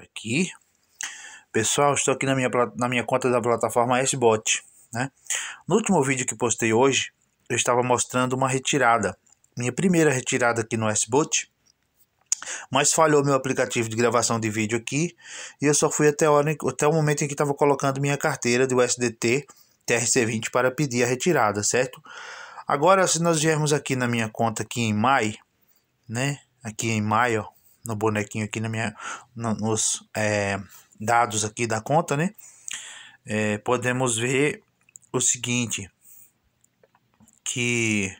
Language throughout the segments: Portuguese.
aqui. Pessoal, estou aqui na minha, na minha conta da plataforma SBOT, né? No último vídeo que postei hoje, eu estava mostrando uma retirada. Minha primeira retirada aqui no SBOT, mas falhou meu aplicativo de gravação de vídeo aqui e eu só fui até, hora, até o momento em que estava colocando minha carteira do SDT TRC20 para pedir a retirada, certo? Agora, se nós viermos aqui na minha conta aqui em maio, né? Aqui em maio, ó, no bonequinho aqui na minha, no, nos é, dados aqui da conta, né? É, podemos ver o seguinte, que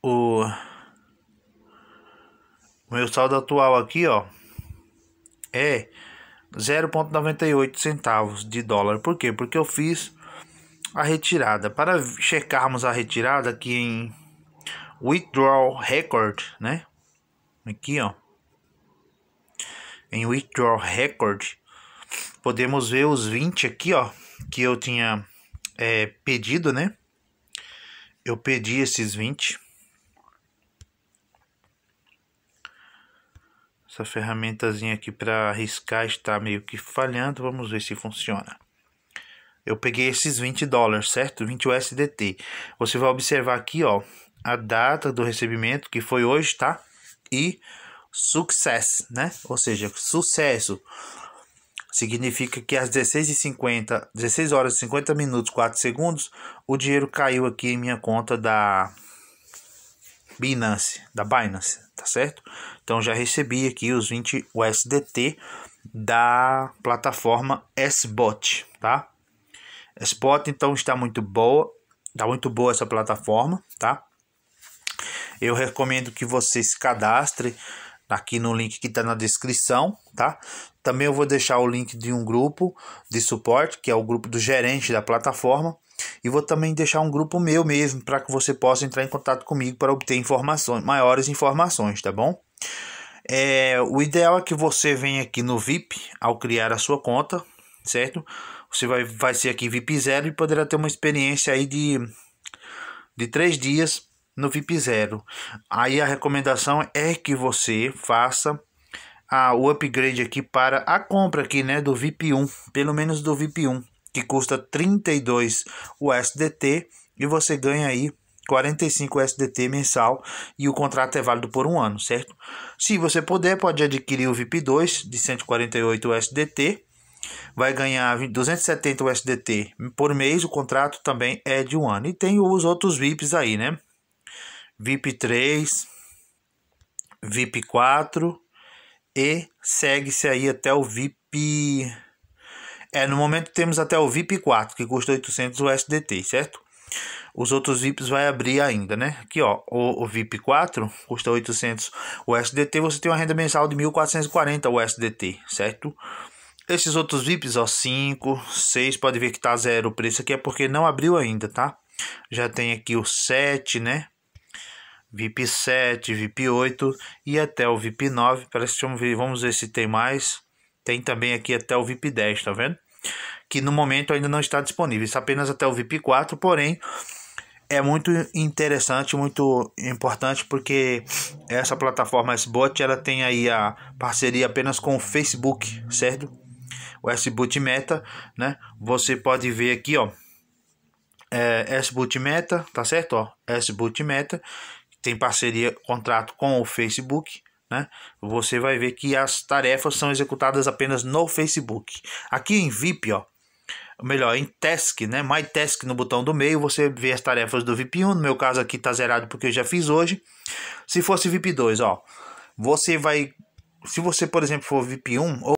o meu saldo atual aqui, ó, é 0,98 centavos de dólar. Por quê? Porque eu fiz a retirada. Para checarmos a retirada aqui em withdrawal record, né? Aqui, ó. Em withdrawal record, podemos ver os 20 aqui, ó, que eu tinha é, pedido, né? Eu pedi esses 20. Essa ferramentazinha aqui para arriscar está meio que falhando. Vamos ver se funciona. Eu peguei esses 20 dólares, certo? 20 USDT. Você vai observar aqui, ó, a data do recebimento, que foi hoje, tá? E sucesso, né? Ou seja, sucesso significa que às 16h50, 16 horas e 50 minutos, 4 segundos, o dinheiro caiu aqui em minha conta da Binance, da Binance, tá certo? Então já recebi aqui os 20 USDT da plataforma SBOT, tá? SBOT então está muito boa, tá muito boa essa plataforma, tá? Eu recomendo que você se cadastre aqui no link que está na descrição, tá? Também eu vou deixar o link de um grupo de suporte, que é o grupo do gerente da plataforma, e vou também deixar um grupo meu mesmo para que você possa entrar em contato comigo para obter informações, maiores informações, tá bom? É, o ideal é que você venha aqui no VIP ao criar a sua conta, certo? Você vai, vai ser aqui VIP zero e poderá ter uma experiência aí de, de três dias no VIP zero. Aí a recomendação é que você faça a, o upgrade aqui para a compra aqui, né, do VIP 1, pelo menos do VIP 1, que custa 32 USDT e você ganha aí 45 USDT mensal e o contrato é válido por um ano, certo? Se você puder, pode adquirir o VIP 2 de 148 USDT, vai ganhar 270 USDT por mês, o contrato também é de um ano. E tem os outros VIPs aí, né? VIP 3, VIP 4 e segue-se aí até o VIP. É, no momento temos até o VIP 4, que custa 800 USDT, certo? Os outros VIPs vai abrir ainda, né? Aqui, ó, o, o VIP 4 custa 800 USDT, você tem uma renda mensal de 1.440 USDT, certo? Esses outros VIPs, ó, 5, 6, pode ver que tá zero o preço aqui, é porque não abriu ainda, tá? Já tem aqui o 7, né? VIP 7, VIP 8 e até o VIP 9. Parece que vamos ver se tem mais. Tem também aqui até o VIP 10, tá vendo? Que no momento ainda não está disponível, isso apenas até o VIP 4, porém é muito interessante, muito importante porque essa plataforma SBot ela tem aí a parceria apenas com o Facebook, certo? O SBot Meta, né? Você pode ver aqui, ó, é, SBot Meta, tá certo? Ó, SBot Meta, tem parceria, contrato com o Facebook, né? Você vai ver que as tarefas são executadas apenas no Facebook. Aqui em VIP, ó, melhor, em Task, né? My Task no botão do meio, você vê as tarefas do VIP1. No meu caso aqui tá zerado porque eu já fiz hoje. Se fosse VIP2, ó, você vai se você, por exemplo, for VIP1